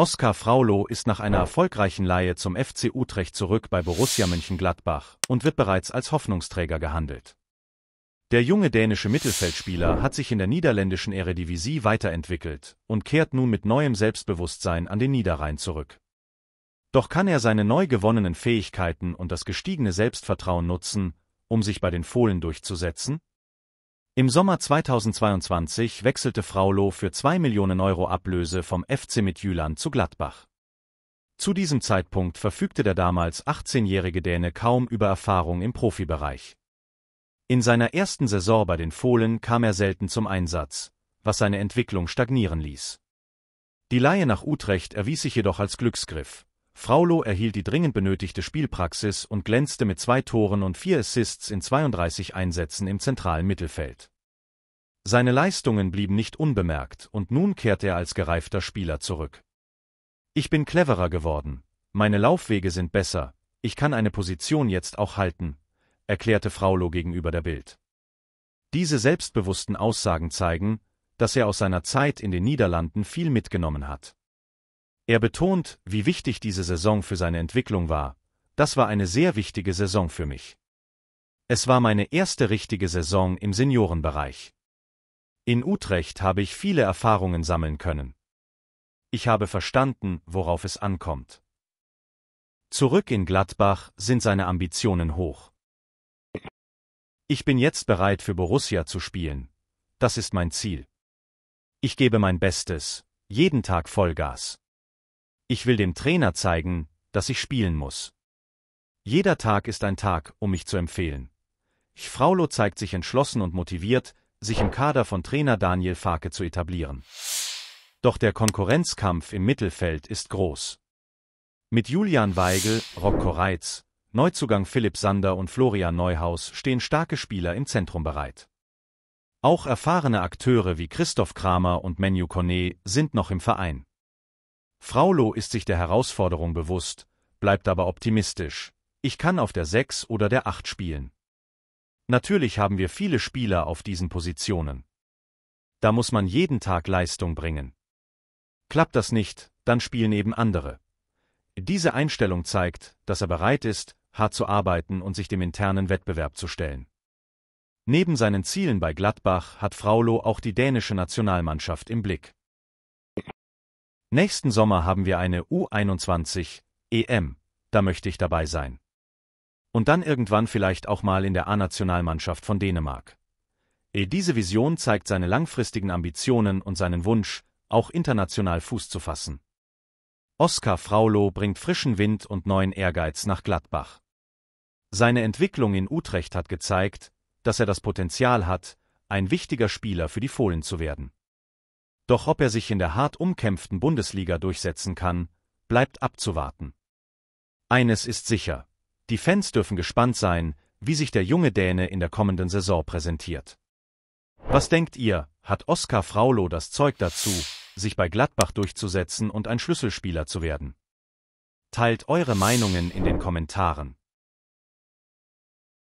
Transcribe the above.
Oskar Fraulo ist nach einer erfolgreichen Leihe zum FC Utrecht zurück bei Borussia Mönchengladbach und wird bereits als Hoffnungsträger gehandelt. Der junge dänische Mittelfeldspieler hat sich in der niederländischen Eredivisie weiterentwickelt und kehrt nun mit neuem Selbstbewusstsein an den Niederrhein zurück. Doch kann er seine neu gewonnenen Fähigkeiten und das gestiegene Selbstvertrauen nutzen, um sich bei den Fohlen durchzusetzen? Im Sommer 2022 wechselte Fraulo für 2 Millionen Euro Ablöse vom FC Midtjylland zu Gladbach. Zu diesem Zeitpunkt verfügte der damals 18-jährige Däne kaum über Erfahrung im Profibereich. In seiner ersten Saison bei den Fohlen kam er selten zum Einsatz, was seine Entwicklung stagnieren ließ. Die Laie nach Utrecht erwies sich jedoch als Glücksgriff, Fraulo erhielt die dringend benötigte Spielpraxis und glänzte mit zwei Toren und vier Assists in 32 Einsätzen im zentralen Mittelfeld. Seine Leistungen blieben nicht unbemerkt und nun kehrte er als gereifter Spieler zurück. Ich bin cleverer geworden, meine Laufwege sind besser, ich kann eine Position jetzt auch halten, erklärte Fraulo gegenüber der Bild. Diese selbstbewussten Aussagen zeigen, dass er aus seiner Zeit in den Niederlanden viel mitgenommen hat. Er betont, wie wichtig diese Saison für seine Entwicklung war. Das war eine sehr wichtige Saison für mich. Es war meine erste richtige Saison im Seniorenbereich. In Utrecht habe ich viele Erfahrungen sammeln können. Ich habe verstanden, worauf es ankommt. Zurück in Gladbach sind seine Ambitionen hoch. Ich bin jetzt bereit für Borussia zu spielen. Das ist mein Ziel. Ich gebe mein Bestes, jeden Tag Vollgas. Ich will dem Trainer zeigen, dass ich spielen muss. Jeder Tag ist ein Tag, um mich zu empfehlen. Ich Fraulo zeigt sich entschlossen und motiviert, sich im Kader von Trainer Daniel Farke zu etablieren. Doch der Konkurrenzkampf im Mittelfeld ist groß. Mit Julian Weigel, Rocco Reitz, Neuzugang Philipp Sander und Florian Neuhaus stehen starke Spieler im Zentrum bereit. Auch erfahrene Akteure wie Christoph Kramer und Menu Cornet sind noch im Verein. Fraulo ist sich der Herausforderung bewusst, bleibt aber optimistisch. Ich kann auf der 6 oder der 8 spielen. Natürlich haben wir viele Spieler auf diesen Positionen. Da muss man jeden Tag Leistung bringen. Klappt das nicht, dann spielen eben andere. Diese Einstellung zeigt, dass er bereit ist, hart zu arbeiten und sich dem internen Wettbewerb zu stellen. Neben seinen Zielen bei Gladbach hat Fraulo auch die dänische Nationalmannschaft im Blick. Nächsten Sommer haben wir eine U21 EM, e da möchte ich dabei sein. Und dann irgendwann vielleicht auch mal in der A-Nationalmannschaft von Dänemark. E diese Vision zeigt seine langfristigen Ambitionen und seinen Wunsch, auch international Fuß zu fassen. Oskar Fraulo bringt frischen Wind und neuen Ehrgeiz nach Gladbach. Seine Entwicklung in Utrecht hat gezeigt, dass er das Potenzial hat, ein wichtiger Spieler für die Fohlen zu werden. Doch ob er sich in der hart umkämpften Bundesliga durchsetzen kann, bleibt abzuwarten. Eines ist sicher. Die Fans dürfen gespannt sein, wie sich der junge Däne in der kommenden Saison präsentiert. Was denkt ihr, hat Oskar Fraulo das Zeug dazu, sich bei Gladbach durchzusetzen und ein Schlüsselspieler zu werden? Teilt eure Meinungen in den Kommentaren.